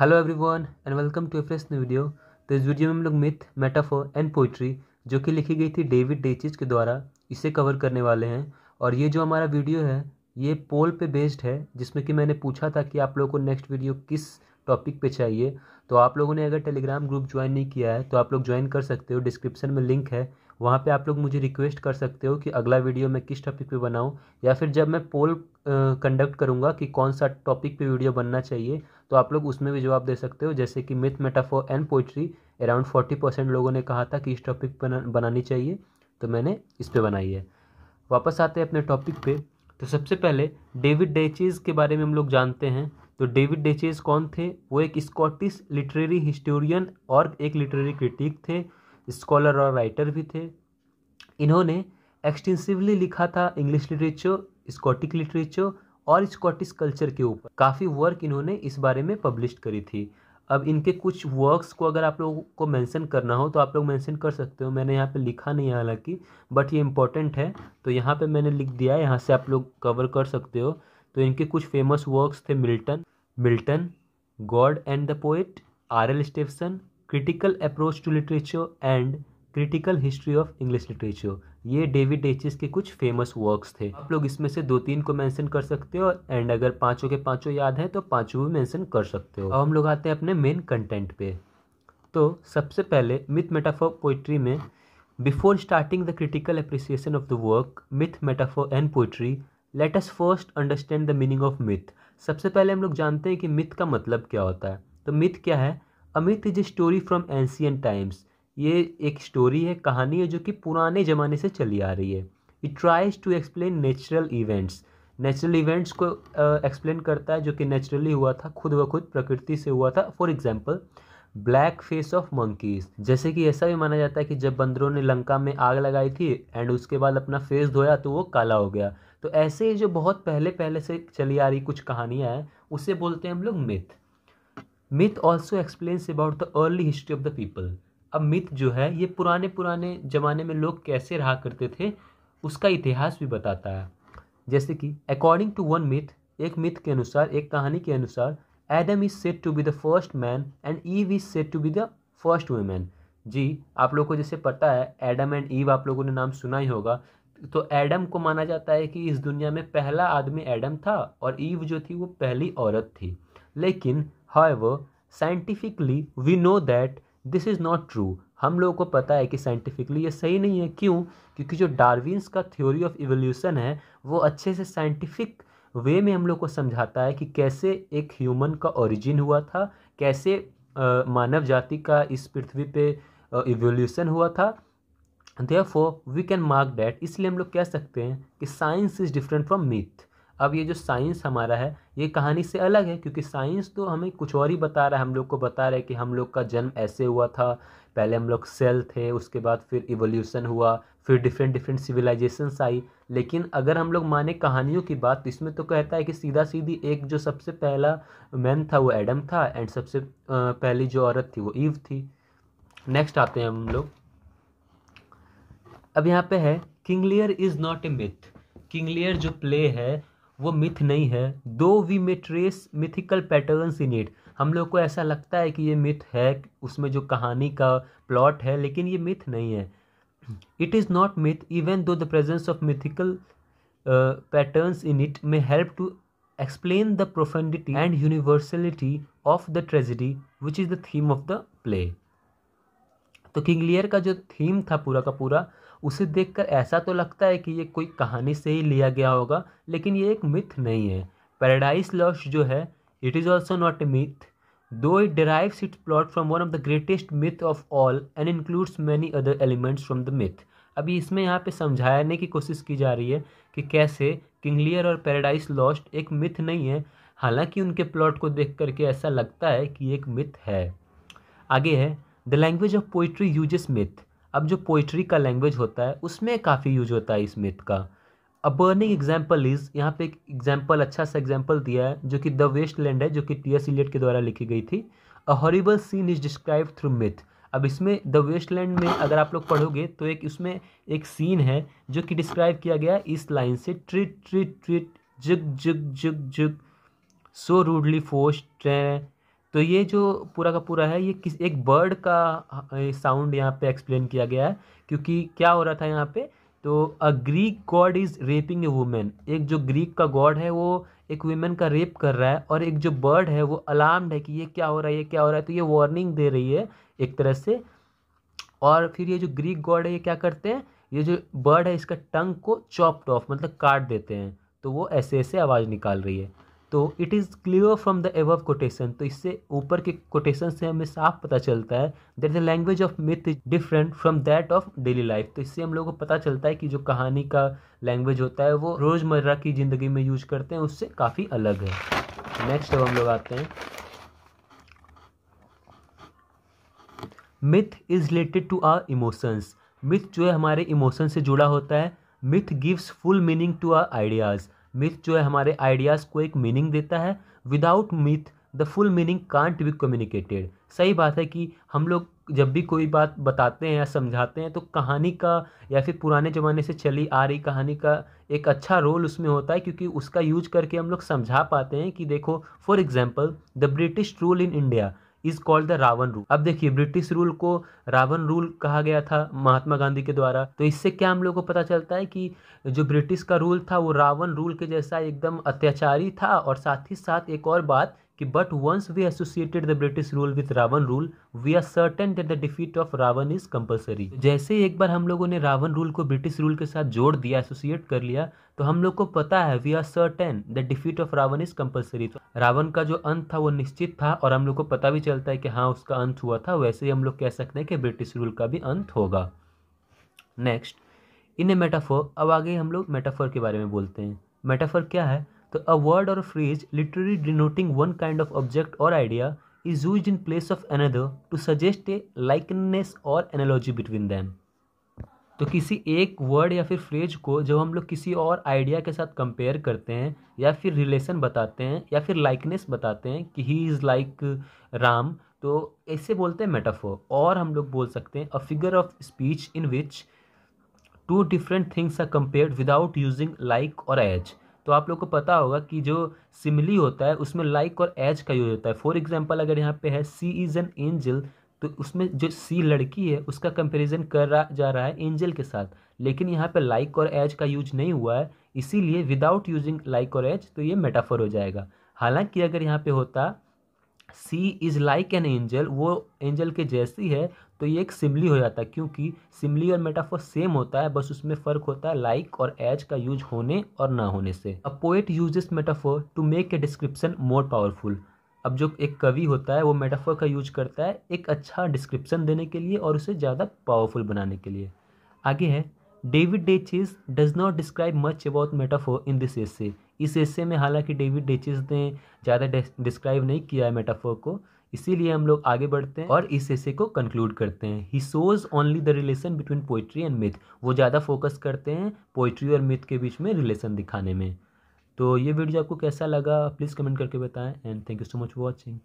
hello everyone and welcome to a new video तो इस video में हम लोग मिथ मेटाफोर एंड पोइट्री जो कि लिखी गई थी डेविड डेचिज के द्वारा इसे कवर करने वाले हैं और ये जो हमारा वीडियो है ये पोल पे बेस्ड है जिसमें कि मैंने पूछा था कि आप लोगों को नेक्स्ट वीडियो किस टॉपिक पे चाहिए तो आप लोगों ने अगर टेलीग्राम ग्रुप ज्वाइन नहीं किया है तो आप लोग ज्वाइन कर सकते हो डिस्क्रिप्शन में लिंक है वहाँ पे आप लोग मुझे रिक्वेस्ट कर सकते हो कि अगला वीडियो मैं किस टॉपिक पे बनाऊँ या फिर जब मैं पोल कंडक्ट करूँगा कि कौन सा टॉपिक पे वीडियो बनना चाहिए तो आप लोग उसमें भी जवाब दे सकते हो जैसे कि myth metaphor and poetry around forty percent लोगों ने कहा था कि इस टॉपिक पर बनानी चाहिए तो मैंने इस पर बनाई है वापस आते हैं अपने टॉपिक पर तो सबसे पहले डेविड डेचेज़ के बारे में हम लोग जानते हैं तो डेविड डेचेज कौन थे वो एक स्कॉटिश लिटरेरी हिस्टोरियन और एक लिटरेरी क्रिटिक थे स्कॉलर और राइटर भी थे इन्होंने एक्सटेंसिवली लिखा था इंग्लिश लिटरेचर स्कॉटिक लिटरेचर और स्कॉटिश कल्चर के ऊपर काफ़ी वर्क इन्होंने इस बारे में पब्लिश करी थी अब इनके कुछ वर्क्स को अगर आप लोगों को मेंशन करना हो तो आप लोग मेंशन कर सकते हो मैंने यहाँ पे लिखा नहीं है हालांकि बट ये इम्पोर्टेंट है तो यहाँ पे मैंने लिख दिया है यहाँ से आप लोग कवर कर सकते हो तो इनके कुछ फेमस वर्क्स थे Milton Milton God and the poet R L Stevenson critical approach to literature and critical history of English literature ये डेविड एचिस के कुछ फेमस वर्क्स थे आप लोग इसमें से दो तीन को मेंशन कर सकते हो एंड अगर पांचों के पांचों याद हैं तो पांचों भी मेंशन कर सकते हो अब हम लोग आते हैं अपने मेन कंटेंट पे तो सबसे पहले मिथ मेटाफॉर पोइट्री में before starting the critical appreciation of the work myth metaphor and poetry let us first understand the meaning of myth सबसे पहले हम लोग जानते हैं कि मिथ का मतलब क्या होता है तो मिथ क्या है a myth is a story from ancient times ये एक स्टोरी है कहानी है जो कि पुराने ज़माने से चली आ रही है it tries to explain natural events natural events को एक्सप्लेन uh, करता है जो कि नेचुरली हुआ था खुद ब खुद प्रकृति से हुआ था for example black face of monkeys जैसे कि ऐसा भी माना जाता है कि जब बंदरों ने लंका में आग लगाई थी एंड उसके बाद अपना फेस धोया तो वो काला हो गया तो ऐसे ही जो बहुत पहले पहले से चली आ रही कुछ कहानियाँ हैं उसे बोलते हैं हम लोग myth myth also explains about the early history of the people अब मिथ जो है ये पुराने पुराने ज़माने में लोग कैसे रहा करते थे उसका इतिहास भी बताता है जैसे कि अकॉर्डिंग टू वन मिथ एक मिथ के अनुसार एक कहानी के अनुसार Adam is said to be the first man and Eve is said to be the first woman जी आप लोगों को जैसे पता है एडम एंड ईव आप लोगों ने नाम सुना ही होगा तो एडम को माना जाता है कि इस दुनिया में पहला आदमी एडम था और ईव जो थी वो पहली औरत थी लेकिन how scientifically we know that this is not true हम लोगों को पता है कि साइंटिफिकली ये सही नहीं है क्यों क्योंकि जो डारविनस का थ्योरी ऑफ इवोल्यूशन है वो अच्छे से साइंटिफिक वे में हम लोग को समझाता है कि कैसे एक ह्यूमन का ओरिजिन हुआ था कैसे आ, मानव जाति का इस पृथ्वी पे इवोल्यूशन हुआ था there we can mark that इसलिए हम लोग कह सकते हैं कि science is different from myth अब ये जो साइंस हमारा है ये कहानी से अलग है क्योंकि साइंस तो हमें कुछ और ही बता रहा है हम लोग को बता रहा है कि हम लोग का जन्म ऐसे हुआ था पहले हम लोग सेल थे उसके बाद फिर इवोल्यूशन हुआ फिर डिफरेंट डिफरेंट सिविलाइजेशंस आई लेकिन अगर हम लोग माने कहानियों की बात तो इसमें तो कहता है कि सीधा सीधी एक जो सबसे पहला मैन था वो एडम था एंड सबसे पहली जो औरत थी वो ईव थी नेक्स्ट आते हैं हम लोग अब यहाँ पे है King Lear is not a myth King Lear जो प्ले है वो मिथ नहीं है though we may trace mythical patterns in it हम लोग को ऐसा लगता है कि ये मिथ है उसमें जो कहानी का प्लॉट है लेकिन ये मिथ नहीं है it is not myth even though the presence of mythical patterns in it may help to explain the profundity and universality of the tragedy which is the theme of the play तो King Lear का जो theme था पूरा का पूरा उसे देखकर ऐसा तो लगता है कि ये कोई कहानी से ही लिया गया होगा लेकिन ये एक मिथ नहीं है पैराडाइज लॉस्ट जो है it is also not a myth though it derives it plot from one of the greatest myth of all and includes many other elements from the myth अभी इसमें यहाँ पे समझाने की कोशिश की जा रही है कि कैसे किंगलियर और पैराडाइज लॉस्ट एक मिथ नहीं है हालांकि उनके प्लॉट को देख करके ऐसा लगता है कि एक मिथ है आगे है the language of poetry uses myth अब जो पोइट्री का लैंग्वेज होता है उसमें काफ़ी यूज होता है इस मिथ का अ बर्निंग एग्जाम्पल इज़ यहाँ पे एक एग्जाम्पल अच्छा सा एग्जाम्पल दिया है जो कि द वेस्ट लैंड है जो कि टी एस इलियट के द्वारा लिखी गई थी a horrible scene is describe through myth अब इसमें द वेस्ट लैंड में अगर आप लोग पढ़ोगे तो एक उसमें एक सीन है जो कि डिस्क्राइब किया गया इस लाइन से ट्रिट ट्रिट ट्रिट जुग जुग जुग जुग सो रूडली फोस्ट ट्रे तो ये जो पूरा का पूरा है ये किस एक बर्ड का साउंड यहाँ पे एक्सप्लेन किया गया है क्योंकि क्या हो रहा था यहाँ पे तो a Greek god is raping a woman एक जो ग्रीक का गॉड है वो एक वुमेन का रेप कर रहा है और एक जो बर्ड है वो अलार्म्ड है कि ये क्या हो रहा है ये क्या हो रहा है तो ये वार्निंग दे रही है एक तरह से और फिर ये जो ग्रीक गॉड है ये क्या करते हैं ये जो बर्ड है इसका टंग को चॉप्ड ऑफ मतलब काट देते हैं तो वो ऐसे ऐसे आवाज़ निकाल रही है तो it is clear from the above quotation तो इससे ऊपर के कोटेशन से हमें साफ पता चलता है that the language of myth is different from that of daily life तो इससे हम लोगों को पता चलता है कि जो कहानी का लैंग्वेज होता है वो रोज़मर्रा की ज़िंदगी में यूज करते हैं उससे काफ़ी अलग है नेक्स्ट अब हम लोग आते हैं myth is related to our emotions myth जो है हमारे इमोशंस से जुड़ा होता है myth gives full meaning to our ideas myth जो है हमारे आइडियाज़ को एक मीनिंग देता है without myth the full meaning can't be communicated सही बात है कि हम लोग जब भी कोई बात बताते हैं या समझाते हैं तो कहानी का या फिर पुराने ज़माने से चली आ रही कहानी का एक अच्छा रोल उसमें होता है क्योंकि उसका यूज करके हम लोग समझा पाते हैं कि देखो for example the British rule in India is called the Ravana rule अब देखिए ब्रिटिश रूल को रावण रूल कहा गया था महात्मा गांधी के द्वारा तो इससे क्या हम लोग को पता चलता है कि जो ब्रिटिश का रूल था वो रावण रूल के जैसा एकदम अत्याचारी था और साथ ही साथ एक और बात कि but once we associated the British rule with Ravana rule we are certain that the defeat of Ravana is compulsory जैसे ही एक बार हम लोगों ने रावण रूल को ब्रिटिश रूल के साथ जोड़ दिया एसोसिएट कर लिया तो हम लोग को पता है we are certain the defeat of Ravana is compulsory Ravana का जो अंत था वो निश्चित था और हम लोग को पता भी चलता है कि हाँ उसका अंत हुआ था वैसे ही हम लोग कह सकते हैं कि ब्रिटिश रूल का भी अंत होगा नेक्स्ट इन ए मेटाफोर अब आगे हम लोग मेटाफोर के बारे में बोलते हैं मेटाफोर क्या है तो a word or a phrase literally denoting one kind of object or idea is used in place of another to suggest a likeness or analogy between them तो किसी एक वर्ड या फिर फ्रेज को जब हम लोग किसी और आइडिया के साथ कंपेयर करते हैं या फिर रिलेशन बताते हैं या फिर लाइकनेस बताते हैं कि ही इज़ लाइक राम तो ऐसे बोलते हैं मेटाफोर और हम लोग बोल सकते हैं a figure of speech in which two different things are compared without using like और एज तो आप लोग को पता होगा कि जो सिमली होता है उसमें लाइक और एज का यूज होता है फॉर एग्जाम्पल अगर यहाँ पे है सी इज़ एन एंजल तो उसमें जो सी लड़की है उसका कंपेरिजन कर रहा जा रहा है एंजल के साथ लेकिन यहाँ पे लाइक और एज का यूज नहीं हुआ है इसीलिए विदाउट यूजिंग लाइक और एज तो ये मेटाफर हो जाएगा हालांकि अगर यहाँ पे होता she is like an angel वो एंजल के जैसी है तो ये एक सिमली हो जाता है क्योंकि सिमली और मेटाफोर सेम होता है बस उसमें फ़र्क होता है लाइक और एज का यूज होने और ना होने से a poet this metaphor to make a description more powerful अब जो एक कवि होता है वो मेटाफोर का यूज करता है एक अच्छा डिस्क्रिप्शन देने के लिए और उसे ज़्यादा पावरफुल बनाने के लिए आगे है David Daiches does not describe much about metaphor in this essay इस एसे में हालांकि डेविड डेचिस ने ज़्यादा डिस्क्राइब नहीं किया है मेटाफोर को इसीलिए हम लोग आगे बढ़ते हैं और इस ऐसे को कंक्लूड करते हैं he shows only the relation between poetry and myth वो ज़्यादा फोकस करते हैं पोइट्री और मिथ के बीच में रिलेशन दिखाने में तो ये वीडियो आपको कैसा लगा प्लीज़ कमेंट करके बताएं and thank you so much for watching